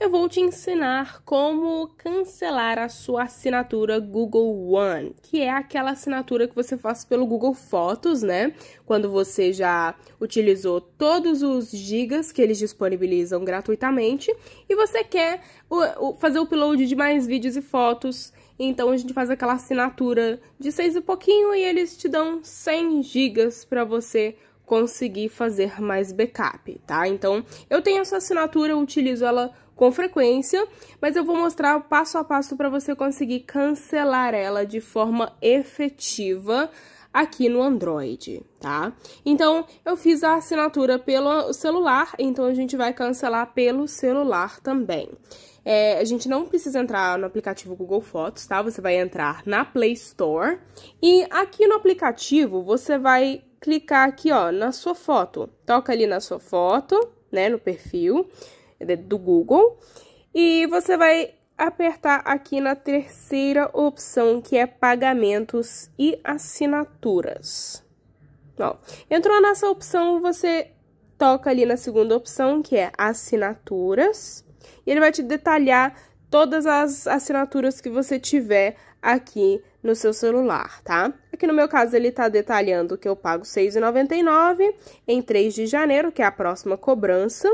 eu vou te ensinar como cancelar a sua assinatura Google One, que é aquela assinatura que você faz pelo Google Fotos, né? Quando você já utilizou todos os gigas que eles disponibilizam gratuitamente e você quer fazer o upload de mais vídeos e fotos. Então a gente faz aquela assinatura de seis e pouquinho e eles te dão 100 gigas para você conseguir fazer mais backup, tá? Então eu tenho essa assinatura, eu utilizo ela com frequência, mas eu vou mostrar o passo a passo para você conseguir cancelar ela de forma efetiva aqui no Android, tá? Então, eu fiz a assinatura pelo celular, então a gente vai cancelar pelo celular também. É, a gente não precisa entrar no aplicativo Google Fotos, tá? Você vai entrar na Play Store e aqui no aplicativo você vai clicar aqui, ó, na sua foto. Toca ali na sua foto, né, no perfil do Google. E você vai apertar aqui na terceira opção, que é pagamentos e assinaturas. Ó, entrou nessa opção, você toca ali na segunda opção, que é assinaturas. E ele vai te detalhar todas as assinaturas que você tiver aqui no seu celular, tá? Aqui no meu caso ele tá detalhando que eu pago R$ 6,99 em 3 de janeiro, que é a próxima cobrança,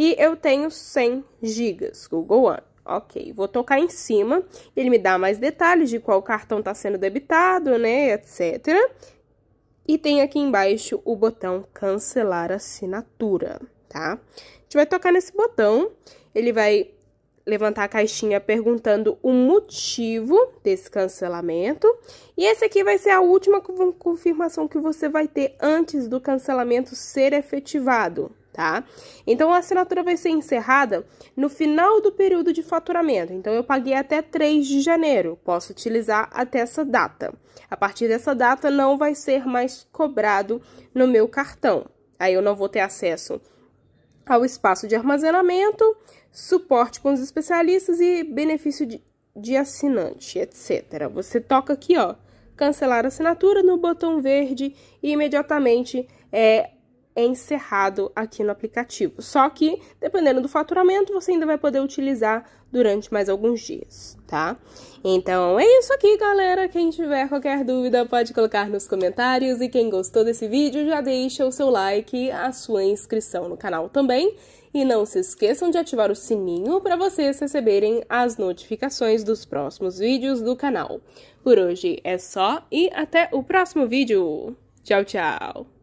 e eu tenho 100 GB, Google One. Ok, vou tocar em cima, ele me dá mais detalhes de qual cartão está sendo debitado, né, etc. E tem aqui embaixo o botão cancelar assinatura, tá? A gente vai tocar nesse botão, ele vai levantar a caixinha perguntando o motivo desse cancelamento. E esse aqui vai ser a última confirmação que você vai ter antes do cancelamento ser efetivado, tá? Então a assinatura vai ser encerrada no final do período de faturamento. Então eu paguei até 3 de janeiro, posso utilizar até essa data. A partir dessa data não vai ser mais cobrado no meu cartão. Aí eu não vou ter acesso ao espaço de armazenamento, suporte com os especialistas e benefício de, de assinante, etc. Você toca aqui, ó, cancelar assinatura no botão verde e imediatamente é encerrado aqui no aplicativo. Só que, dependendo do faturamento, você ainda vai poder utilizar durante mais alguns dias, tá? Então é isso aqui, galera. Quem tiver qualquer dúvida pode colocar nos comentários e quem gostou desse vídeo já deixa o seu like, a sua inscrição no canal também. E não se esqueçam de ativar o sininho para vocês receberem as notificações dos próximos vídeos do canal. Por hoje é só e até o próximo vídeo. Tchau, tchau!